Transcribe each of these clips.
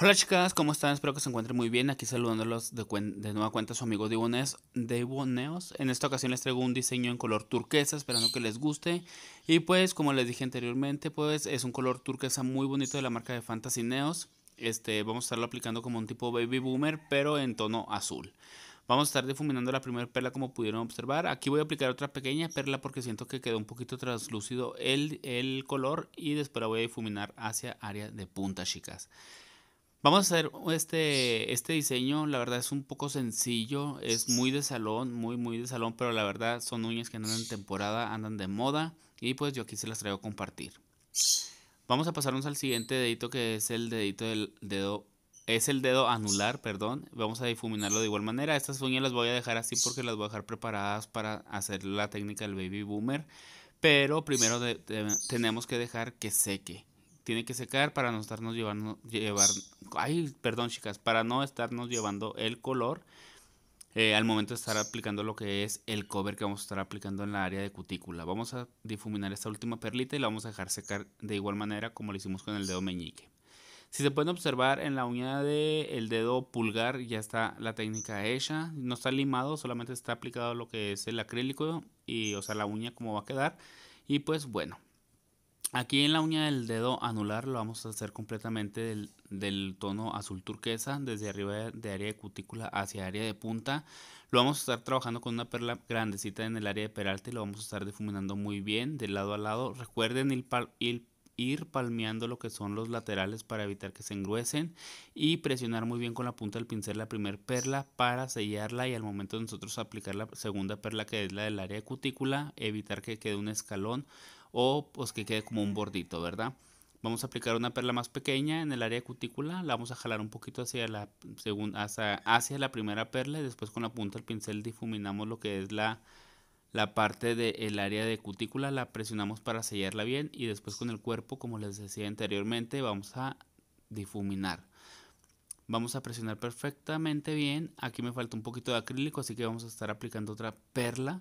Hola chicas, ¿cómo están? Espero que se encuentren muy bien. Aquí saludándolos de, de nueva cuenta su amigo Dibones de Boneos. En esta ocasión les traigo un diseño en color turquesa, esperando que les guste. Y pues, como les dije anteriormente, pues es un color turquesa muy bonito de la marca de Fantasy Neos. Este, vamos a estarlo aplicando como un tipo baby boomer, pero en tono azul. Vamos a estar difuminando la primera perla como pudieron observar. Aquí voy a aplicar otra pequeña perla porque siento que quedó un poquito translúcido el, el color y después la voy a difuminar hacia área de punta, chicas. Vamos a hacer este, este diseño, la verdad es un poco sencillo, es muy de salón, muy, muy de salón, pero la verdad son uñas que andan en temporada, andan de moda y pues yo aquí se las traigo a compartir. Vamos a pasarnos al siguiente dedito que es el dedito del dedo, es el dedo anular, perdón, vamos a difuminarlo de igual manera, estas uñas las voy a dejar así porque las voy a dejar preparadas para hacer la técnica del baby boomer, pero primero tenemos que dejar que seque tiene que secar para no estarnos llevando, llevar, ay, perdón chicas, para no estarnos llevando el color eh, al momento de estar aplicando lo que es el cover que vamos a estar aplicando en la área de cutícula. Vamos a difuminar esta última perlita y la vamos a dejar secar de igual manera como lo hicimos con el dedo meñique. Si se pueden observar en la uña del dedo pulgar ya está la técnica hecha, no está limado, solamente está aplicado lo que es el acrílico y o sea la uña como va a quedar y pues bueno, Aquí en la uña del dedo anular lo vamos a hacer completamente del, tono azul turquesa, desde arriba de, área de cutícula hacia área de punta. Lo vamos a estar trabajando con una perla grandecita en el área de peralta y lo vamos a estar difuminando muy bien de lado a lado. Recuerden ir palmeando lo que son los laterales para evitar que se engruesen y presionar muy bien con la punta del pincel la primera perla para sellarla y al momento de nosotros aplicar la segunda perla que es la del área de cutícula evitar que quede un escalón o pues que quede como un bordito, ¿verdad? Vamos a aplicar una perla más pequeña en el área cutícula, la vamos a jalar un poquito hacia la, segunda, hacia, la primera perla y después con la punta del pincel difuminamos lo que es la, parte del área de cutícula, la presionamos para sellarla bien y después con el cuerpo, como les decía anteriormente, vamos a difuminar. Vamos a presionar perfectamente bien, aquí me falta un poquito de acrílico, así que vamos a estar aplicando otra perla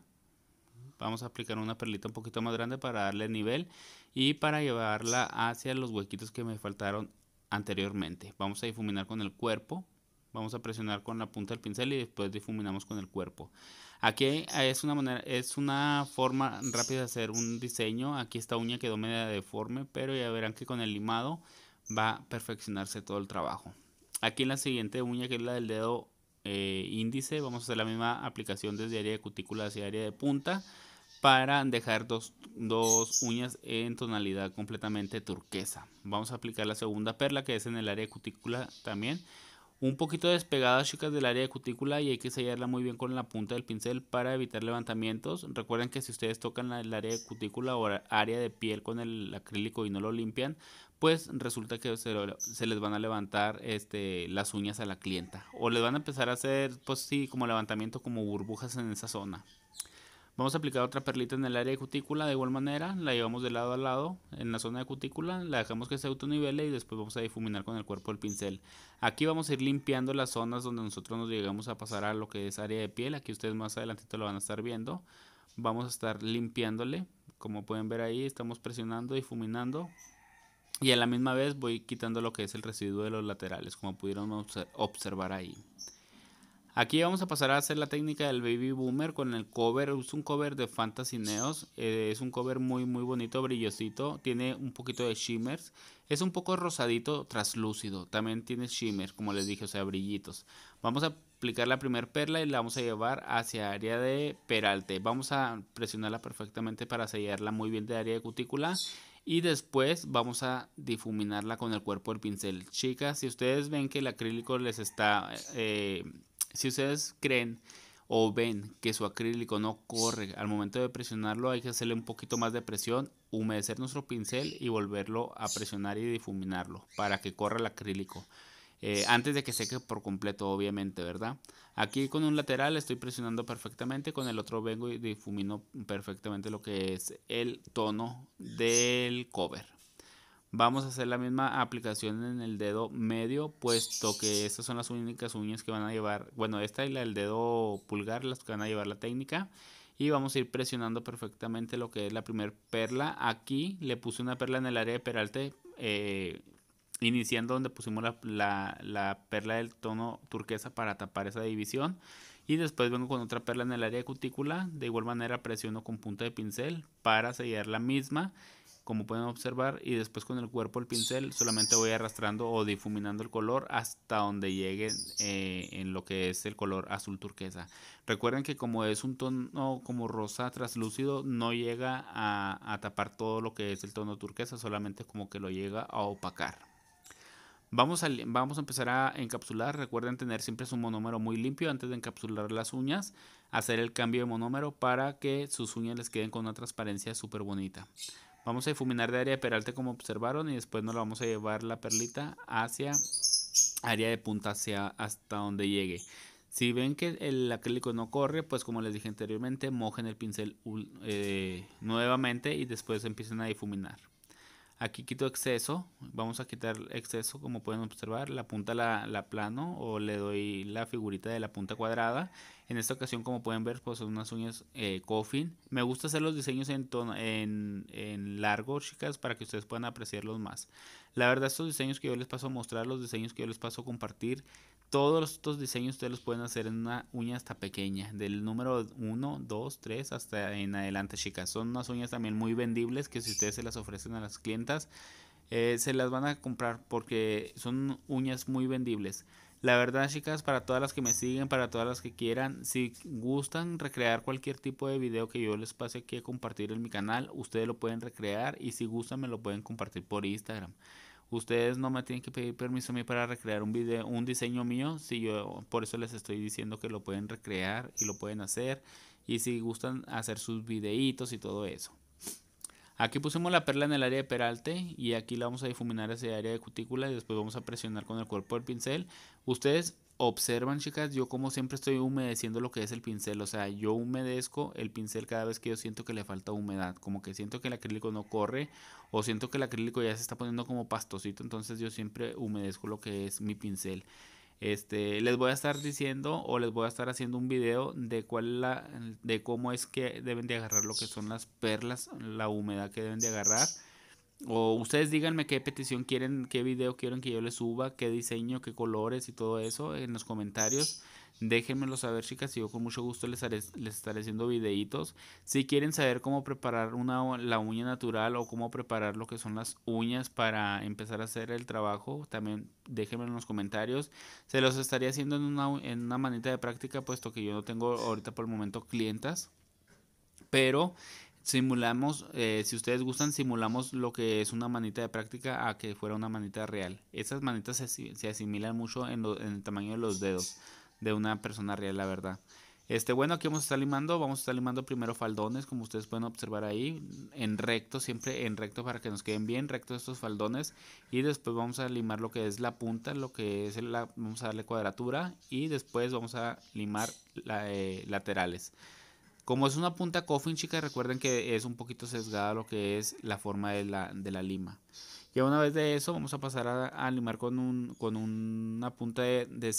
Vamos a aplicar una perlita un poquito más grande para darle nivel y para llevarla hacia los huequitos que me faltaron anteriormente. Vamos a difuminar con el cuerpo. Vamos a presionar con la punta del pincel y después difuminamos con el cuerpo. Aquí es una manera, es una forma rápida de hacer un diseño. Aquí esta uña quedó media deforme, pero ya verán que con el limado va a perfeccionarse todo el trabajo. Aquí en la siguiente uña, que es la del dedo eh, índice, vamos a hacer la misma aplicación desde área de cutícula hacia área de punta para dejar dos, uñas en tonalidad completamente turquesa. Vamos a aplicar la segunda perla que es en el área de cutícula también. Un poquito despegada chicas del área de cutícula y hay que sellarla muy bien con la punta del pincel para evitar levantamientos. Recuerden que si ustedes tocan el área de cutícula o área de piel con el acrílico y no lo limpian, pues resulta que se, les van a levantar este, las uñas a la clienta. O les van a empezar a hacer, pues sí, como levantamiento, como burbujas en esa zona. Vamos a aplicar otra perlita en el área de cutícula de igual manera, la llevamos de lado a lado en la zona de cutícula, la dejamos que se autonivele y después vamos a difuminar con el cuerpo del pincel. Aquí vamos a ir limpiando las zonas donde nosotros nos llegamos a pasar a lo que es área de piel, aquí ustedes más adelantito lo van a estar viendo. Vamos a estar limpiándole, como pueden ver ahí estamos presionando, difuminando y a la misma vez voy quitando lo que es el residuo de los laterales, como pudieron observar ahí. Aquí vamos a pasar a hacer la técnica del Baby Boomer con el cover. Es un cover de Fantasy Neos. Eh, es un cover muy, muy bonito, brillosito. Tiene un poquito de shimmers. Es un poco rosadito, traslúcido. También tiene shimmers, como les dije, o sea, brillitos. Vamos a aplicar la primer perla y la vamos a llevar hacia área de peralte. Vamos a presionarla perfectamente para sellarla muy bien de área de cutícula y después vamos a difuminarla con el cuerpo del pincel. Chicas, si ustedes ven que el acrílico les está eh, si ustedes creen o ven que su acrílico no corre al momento de presionarlo, hay que hacerle un poquito más de presión, humedecer nuestro pincel y volverlo a presionar y difuminarlo para que corra el acrílico. Eh, antes de que seque por completo, obviamente, ¿verdad? Aquí con un lateral estoy presionando perfectamente, con el otro vengo y difumino perfectamente lo que es el tono del cover. Vamos a hacer la misma aplicación en el dedo medio, puesto que estas son las únicas uñas que van a llevar, bueno, esta y la del dedo pulgar, las que van a llevar la técnica. Y vamos a ir presionando perfectamente lo que es la primera perla. Aquí le puse una perla en el área de peralte, eh, iniciando donde pusimos la, la perla del tono turquesa para tapar esa división. Y después vengo con otra perla en el área de cutícula. De igual manera presiono con punta de pincel para sellar la misma como pueden observar, y después con el cuerpo el pincel solamente voy arrastrando o difuminando el color hasta donde llegue eh, en lo que es el color azul turquesa. Recuerden que como es un tono como rosa traslúcido no llega a, tapar todo lo que es el tono turquesa, solamente como que lo llega a opacar. Vamos a, vamos a, empezar a encapsular. Recuerden tener siempre su monómero muy limpio antes de encapsular las uñas. Hacer el cambio de monómero para que sus uñas les queden con una transparencia súper bonita. Vamos a difuminar de área de peralte como observaron y después nos la vamos a llevar la perlita hacia área de punta hacia hasta donde llegue. Si ven que el acrílico no corre, pues como les dije anteriormente, mojen el pincel eh, nuevamente y después empiecen a difuminar. Aquí quito exceso, vamos a quitar exceso como pueden observar, la punta la, plano o le doy la figurita de la punta cuadrada. En esta ocasión como pueden ver pues son unas uñas eh, coffin. Me gusta hacer los diseños en, tono, en, en, largo chicas para que ustedes puedan apreciarlos más. La verdad estos diseños que yo les paso a mostrar, los diseños que yo les paso a compartir todos estos diseños ustedes los pueden hacer en una uña hasta pequeña, del número 1, 2, 3 hasta en adelante, chicas. Son unas uñas también muy vendibles que si ustedes se las ofrecen a las clientas, eh, se las van a comprar porque son uñas muy vendibles. La verdad, chicas, para todas las que me siguen, para todas las que quieran, si gustan recrear cualquier tipo de video que yo les pase aquí a compartir en mi canal, ustedes lo pueden recrear y si gustan me lo pueden compartir por Instagram ustedes no me tienen que pedir permiso a mí para recrear un video, un diseño mío, si yo por eso les estoy diciendo que lo pueden recrear y lo pueden hacer y si gustan hacer sus videitos y todo eso. Aquí pusimos la perla en el área de peralte y aquí la vamos a difuminar ese área de cutícula y después vamos a presionar con el cuerpo del pincel. Ustedes observan, chicas, yo como siempre estoy humedeciendo lo que es el pincel. O sea, yo humedezco el pincel cada vez que yo siento que le falta humedad. Como que siento que el acrílico no corre o siento que el acrílico ya se está poniendo como pastosito. Entonces yo siempre humedezco lo que es mi pincel. Este, les voy a estar diciendo o les voy a estar haciendo un video de cuál la, de cómo es que deben de agarrar lo que son las perlas, la humedad que deben de agarrar o ustedes díganme qué petición quieren, qué video quieren que yo les suba, qué diseño, qué colores y todo eso en los comentarios. Déjenmelo saber, chicas, y yo con mucho gusto les, les estaré haciendo videitos. Si quieren saber cómo preparar una, la uña natural o cómo preparar lo que son las uñas para empezar a hacer el trabajo, también déjenmelo en los comentarios. Se los estaría haciendo en una, en una manita de práctica, puesto que yo no tengo ahorita por el momento clientas. Pero simulamos, eh, si ustedes gustan, simulamos lo que es una manita de práctica a que fuera una manita real. Esas manitas se, asimilan mucho en, el tamaño de los dedos de una persona real, la verdad. Este, bueno, aquí vamos a estar limando, vamos a estar limando primero faldones, como ustedes pueden observar ahí, en recto, siempre en recto para que nos queden bien rectos estos faldones. Y después vamos a limar lo que es la punta, lo que es la, vamos a darle cuadratura y después vamos a limar eh, laterales. Como es una punta coffin, chicas, recuerden que es un poquito sesgada lo que es la forma de la, de la lima. Ya una vez de eso, vamos a pasar a, limar con, un, con una punta de, de,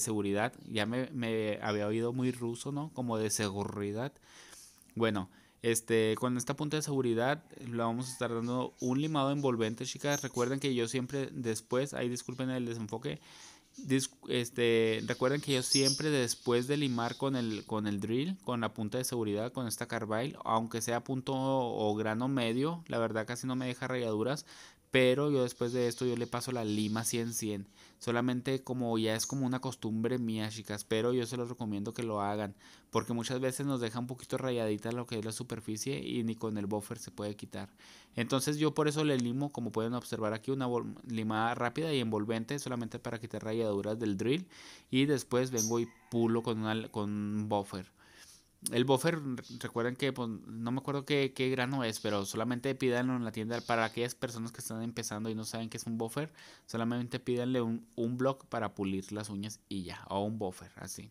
seguridad. Ya me, había oído muy ruso, ¿no? Como de seguridad. Bueno, este, con esta punta de seguridad le vamos a estar dando un limado envolvente, chicas. Recuerden que yo siempre después, ahí disculpen el desenfoque, este, recuerden que yo siempre después de limar con el, con el drill, con la punta de seguridad, con esta carbide aunque sea punto o grano medio, la verdad casi no me deja rayaduras, pero yo después de esto yo le paso la lima 100-100. Solamente como ya es como una costumbre mía, chicas. Pero yo se los recomiendo que lo hagan. Porque muchas veces nos deja un poquito rayadita lo que es la superficie y ni con el buffer se puede quitar. Entonces yo por eso le limo, como pueden observar aquí, una limada rápida y envolvente. Solamente para quitar rayaduras del drill. Y después vengo y pulo con, una, con un buffer el buffer, recuerden que pues, no me acuerdo qué, grano es, pero solamente pídanlo en la tienda para aquellas personas que están empezando y no saben qué es un buffer, solamente pídanle un, un block para pulir las uñas y ya, o un buffer, así.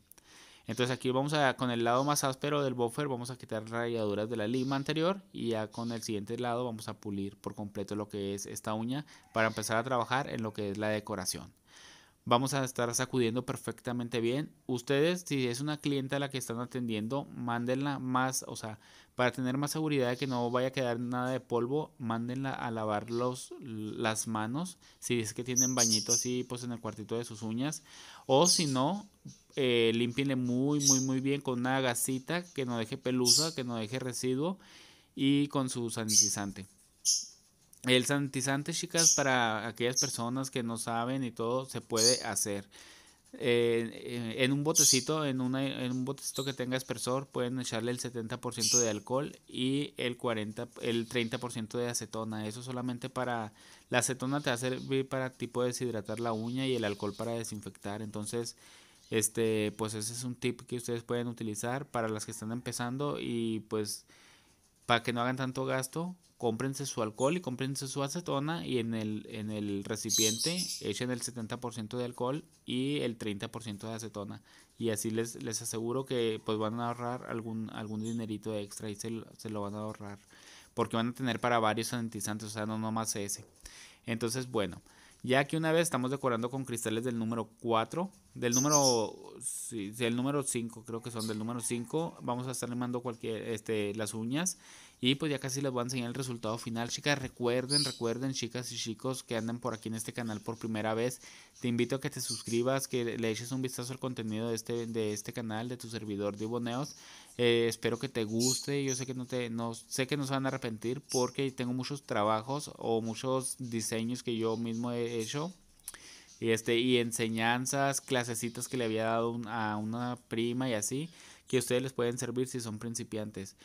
Entonces aquí vamos a, con el lado más áspero del buffer, vamos a quitar rayaduras de la lima anterior y ya con el siguiente lado vamos a pulir por completo lo que es esta uña para empezar a trabajar en lo que es la decoración vamos a estar sacudiendo perfectamente bien. Ustedes, si es una clienta a la que están atendiendo, mándenla más, o sea, para tener más seguridad de que no vaya a quedar nada de polvo, mándenla a lavar los, las manos, si es que tienen bañito así, pues en el cuartito de sus uñas, o si no, eh, límpienle muy, muy, muy bien con una gasita que no deje pelusa, que no deje residuo y con su sanitizante. El sanitizante, chicas, para aquellas personas que no saben y todo, se puede hacer. Eh, eh, en un botecito, en, una, en un botecito que tenga espesor, pueden echarle el 70% de alcohol y el, 40, el 30% de acetona. Eso solamente para... La acetona te va a servir para tipo deshidratar la uña y el alcohol para desinfectar. Entonces, este, pues ese es un tip que ustedes pueden utilizar para las que están empezando y pues para que no hagan tanto gasto, cómprense su alcohol y cómprense su acetona y en el, en el recipiente echen el 70% de alcohol y el 30% de acetona. Y así les, les aseguro que pues van a ahorrar algún, algún dinerito extra y se, se lo van a ahorrar. Porque van a tener para varios sanitizantes, o sea, no nomás ese. Entonces, bueno. Ya que una vez estamos decorando con cristales del número 4, del número número 5, creo que son del número 5, vamos a estar limando cualquier este las uñas y pues ya casi les voy a enseñar el resultado final, chicas. Recuerden, recuerden, chicas y chicos que andan por aquí en este canal por primera vez, te invito a que te suscribas, que le eches un vistazo al contenido de este de este canal de tu servidor Diboneos. Eh, espero que te guste. Yo sé que no te, no, sé que no se van a arrepentir porque tengo muchos trabajos o muchos diseños que yo mismo he hecho. Y este, y enseñanzas, clasecitas que le había dado a una prima y así, que ustedes les pueden servir si son principiantes.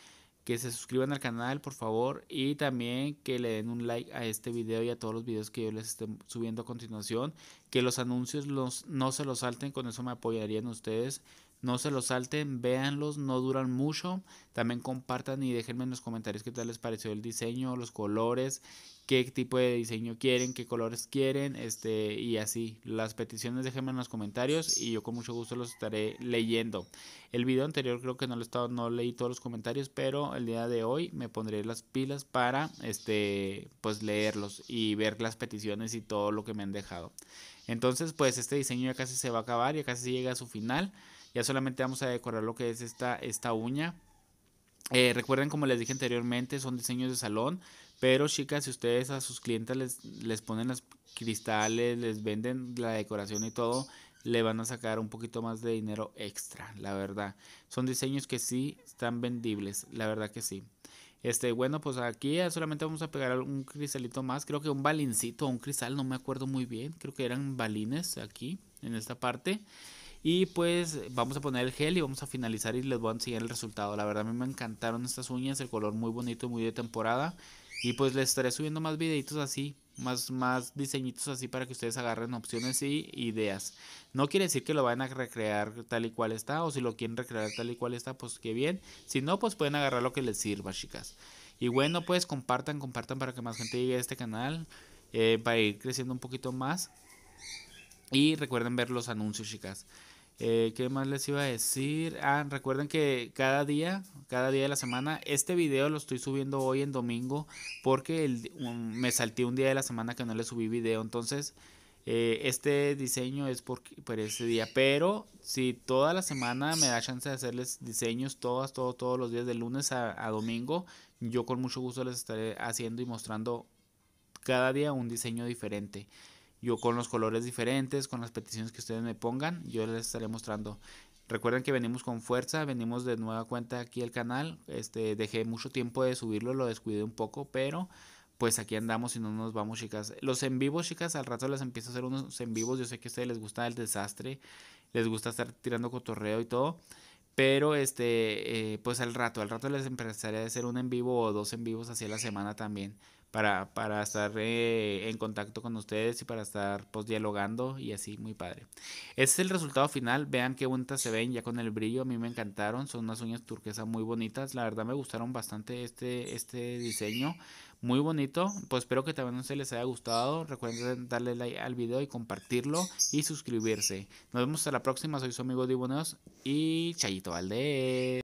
Que se suscriban al canal, por favor, y también que le den un like a este video y a todos los videos que yo les esté subiendo a continuación. Que los anuncios los, no se los salten, con eso me apoyarían ustedes no se los salten, véanlos, no duran mucho. También compartan y déjenme en los comentarios qué tal les pareció el diseño, los colores, qué tipo de diseño quieren, qué colores quieren, este y así. Las peticiones déjenme en los comentarios y yo con mucho gusto los estaré leyendo. El video anterior creo que no lo estado, no leí todos los comentarios, pero el día de hoy me pondré las pilas para este pues leerlos y ver las peticiones y todo lo que me han dejado. Entonces, pues este diseño ya casi se va a acabar, ya casi llega a su final. Ya solamente vamos a decorar lo que es esta, esta uña. Eh, recuerden, como les dije anteriormente, son diseños de salón. Pero chicas, si ustedes a sus clientes les, les ponen los cristales, les venden la decoración y todo, le van a sacar un poquito más de dinero extra, la verdad. Son diseños que sí están vendibles, la verdad que sí. Este, bueno, pues aquí solamente vamos a pegar un cristalito más. Creo que un balincito o un cristal, no me acuerdo muy bien. Creo que eran balines aquí, en esta parte. Y pues vamos a poner el gel y vamos a finalizar y les voy a enseñar el resultado. La verdad a mí me encantaron estas uñas, el color muy bonito, muy de temporada. Y pues les estaré subiendo más videitos así más, diseñitos así para que ustedes agarren opciones y ideas. No quiere decir que lo vayan a recrear tal y cual está, o si lo quieren recrear tal y cual está, pues qué bien. Si no, pues pueden agarrar lo que les sirva, chicas. Y bueno, pues compartan, compartan para que más gente llegue a este canal, eh, para ir creciendo un poquito más. Y recuerden ver los anuncios, chicas. Eh, ¿Qué más les iba a decir? Ah, recuerden que cada día, cada día de la semana, este video lo estoy subiendo hoy en domingo porque me salté un día de la semana que no le subí video. Entonces, eh, este diseño es por, por, ese día. Pero si toda la semana me da chance de hacerles diseños, todos todos todos los días, de lunes a domingo, yo con mucho gusto les estaré haciendo y mostrando cada día un diseño diferente yo con los colores diferentes, con las peticiones que ustedes me pongan, yo les estaré mostrando. Recuerden que venimos con fuerza, venimos de nueva cuenta aquí al canal. Este, dejé mucho tiempo de subirlo, lo descuidé un poco, pero pues aquí andamos y no nos vamos, chicas. Los en vivos, chicas, al rato les empiezo a hacer unos en vivos. Yo sé que a ustedes les gusta el desastre, les gusta estar tirando cotorreo y todo. Pero este, eh, pues al rato, al rato les empezaré a hacer un en vivo o dos en vivos hacia la semana también. Para, para estar eh, en contacto con ustedes y para estar pues dialogando y así, muy padre. Este es el resultado final, vean qué bonitas se ven ya con el brillo, a mí me encantaron, son unas uñas turquesas muy bonitas, la verdad me gustaron bastante este, este diseño, muy bonito. Pues espero que también se les haya gustado. Recuerden darle like al video y compartirlo y suscribirse. Nos vemos hasta la próxima. Soy su amigo Diboneos y Chayito de...